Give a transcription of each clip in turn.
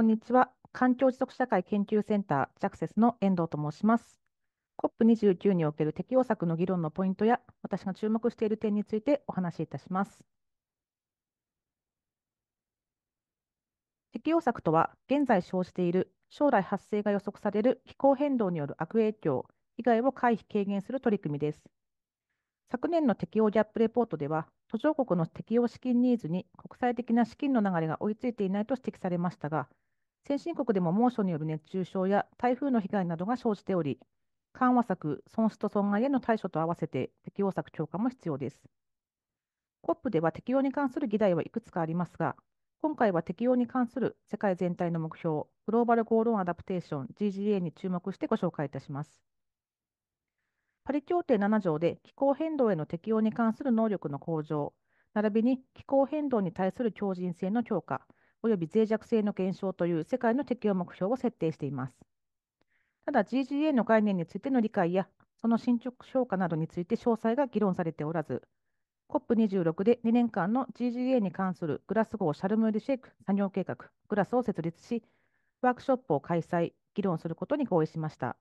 こんにちは。環境持続社会研究センター、ジャクセスの遠藤と申します。COP29 における適用策の議論のポイントや、私が注目している点についてお話しいたします。適用策とは、現在生じている将来発生が予測される気候変動による悪影響、被害を回避軽減する取り組みです。昨年の適用ギャップレポートでは、途上国の適用資金ニーズに国際的な資金の流れが追いついていないと指摘されましたが、先進国でも猛暑による熱中症や台風の被害などが生じており、緩和策、損失と損害への対処と合わせて適用策強化も必要です。COP では適用に関する議題はいくつかありますが、今回は適用に関する世界全体の目標、グローバル・ゴール・オン・アダプテーション GGA に注目してご紹介いたします。パリ協定7条で気候変動への適応に関する能力の向上、並びに気候変動に対する強靭性の強化、および脆弱性の減少という世界の適用目標を設定しています。ただ、GGA の概念についての理解や、その進捗評価などについて詳細が議論されておらず、COP26 で2年間の GGA に関するグラスゴー・シャルム・ール・シェイク作業計画、グラスを設立し、ワークショップを開催、議論することに合意しました。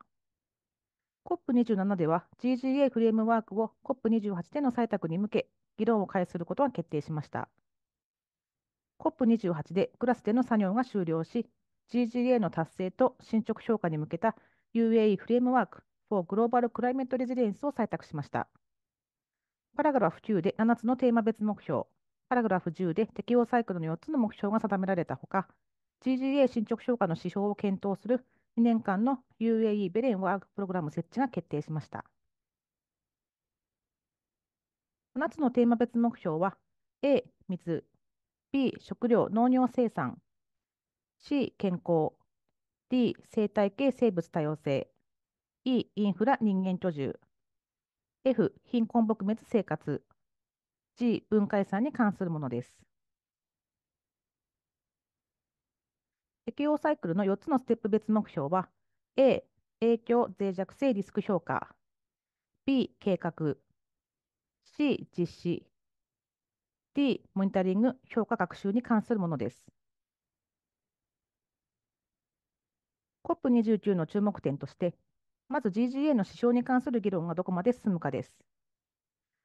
COP27 では GGA フレームワークを COP28 での採択に向け、議論を開始することが決定しました。COP28 でグラスでの作業が終了し、GGA の達成と進捗評価に向けた UAE フレームワーク for Global Climate Resilience を採択しました。パラグラフ9で7つのテーマ別目標、パラグラフ10で適用サイクルの4つの目標が定められたほか、GGA 進捗評価の指標を検討する2年間の UAE ベレンワークプログラム設置が決定しました。7つのテーマ別目標は、A、水、B、食料、農業生産。C、健康。D、生態系、生物多様性。E、インフラ、人間居住。F、貧困撲滅生活。G、文化遺産に関するものです。適用サイクルの4つのステップ別目標は、A、影響、脆弱性、リスク評価。B、計画。C、実施。i モニタリング、評価学習に関するものです。COP29 の注目点として、まず GGA の指標に関する議論がどこまで進むかです。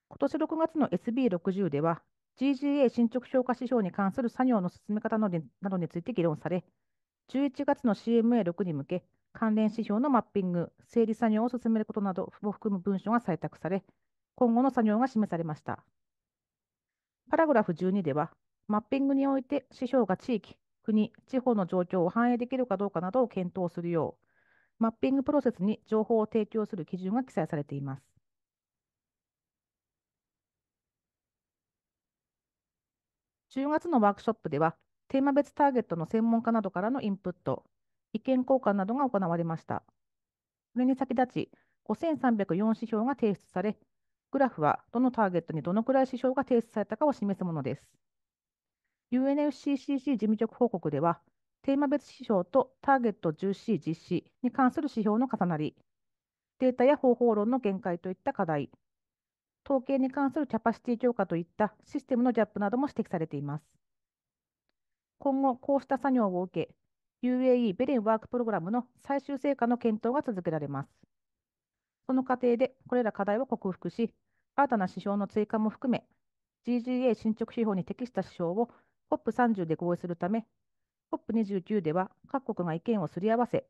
今年6月の SB60 では、GGA 進捗評価指標に関する作業の進め方などについて議論され、11月の CMA6 に向け、関連指標のマッピング、整理作業を進めることなどを含む文書が採択され、今後の作業が示されました。パラグラフ12では、マッピングにおいて指標が地域、国、地方の状況を反映できるかどうかなどを検討するよう、マッピングプロセスに情報を提供する基準が記載されています。10月のワークショップでは、テーマ別ターゲットの専門家などからのインプット、意見交換などが行われました。これに先立ち、5304指標が提出され、グラフはどのターゲットにどのくらい指標が提出されたかを示すものです。UNFCCC 事務局報告では、テーマ別指標とターゲット重視実施に関する指標の重なり、データや方法論の限界といった課題、統計に関するキャパシティ強化といったシステムのギャップなども指摘されています。今後、こうした作業を受け、UAE ベレンワークプログラムの最終成果の検討が続けられます。この過程でこれら課題を克服し、新たな指標の追加も含め、GGA 進捗指標に適した指標を COP30 で合意するため、COP29 では各国が意見をすり合わせ、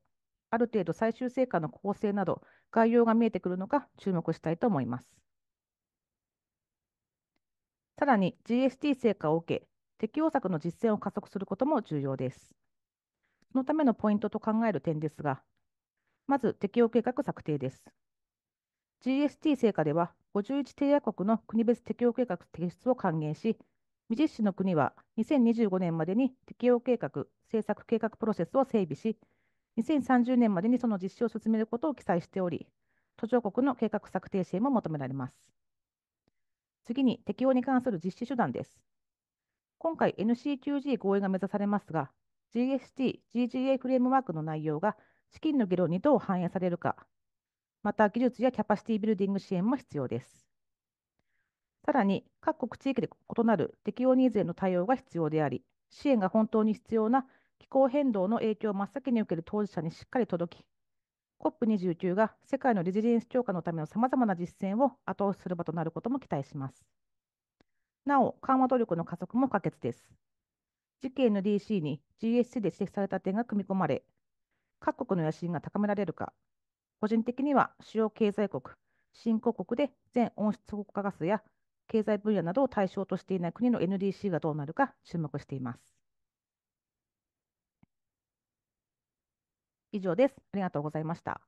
ある程度最終成果の構成など概要が見えてくるのか注目したいと思います。さらに GST 成果を受け、適用策の実践を加速することも重要です。そのためのポイントと考える点ですが、まず適用計画策定です。GST 成果では、51締約国の国別適用計画提出を歓迎し、未実施の国は2025年までに適用計画、政策計画プロセスを整備し、2030年までにその実施を進めることを記載しており、途上国の計画策定支援も求められます。次に適用に関する実施手段です。今回 NCQG 合意が目指されますが、GST、GGA フレームワークの内容が資金の議論にどう反映されるか、また技術やキャパシティビルディング支援も必要です。さらに、各国地域で異なる適用ニーズへの対応が必要であり、支援が本当に必要な気候変動の影響を真っ先に受ける当事者にしっかり届き、COP29 が世界のレジリエンス強化のためのさまざまな実践を後押しする場となることも期待します。なお、緩和努力の加速も可欠です。次期 NDC に GSC で指摘された点が組み込まれ、各国の野心が高められるか、個人的には主要経済国、新興国で全温室効果ガスや経済分野などを対象としていない国の NDC がどうなるか注目しています。以上です。ありがとうございました。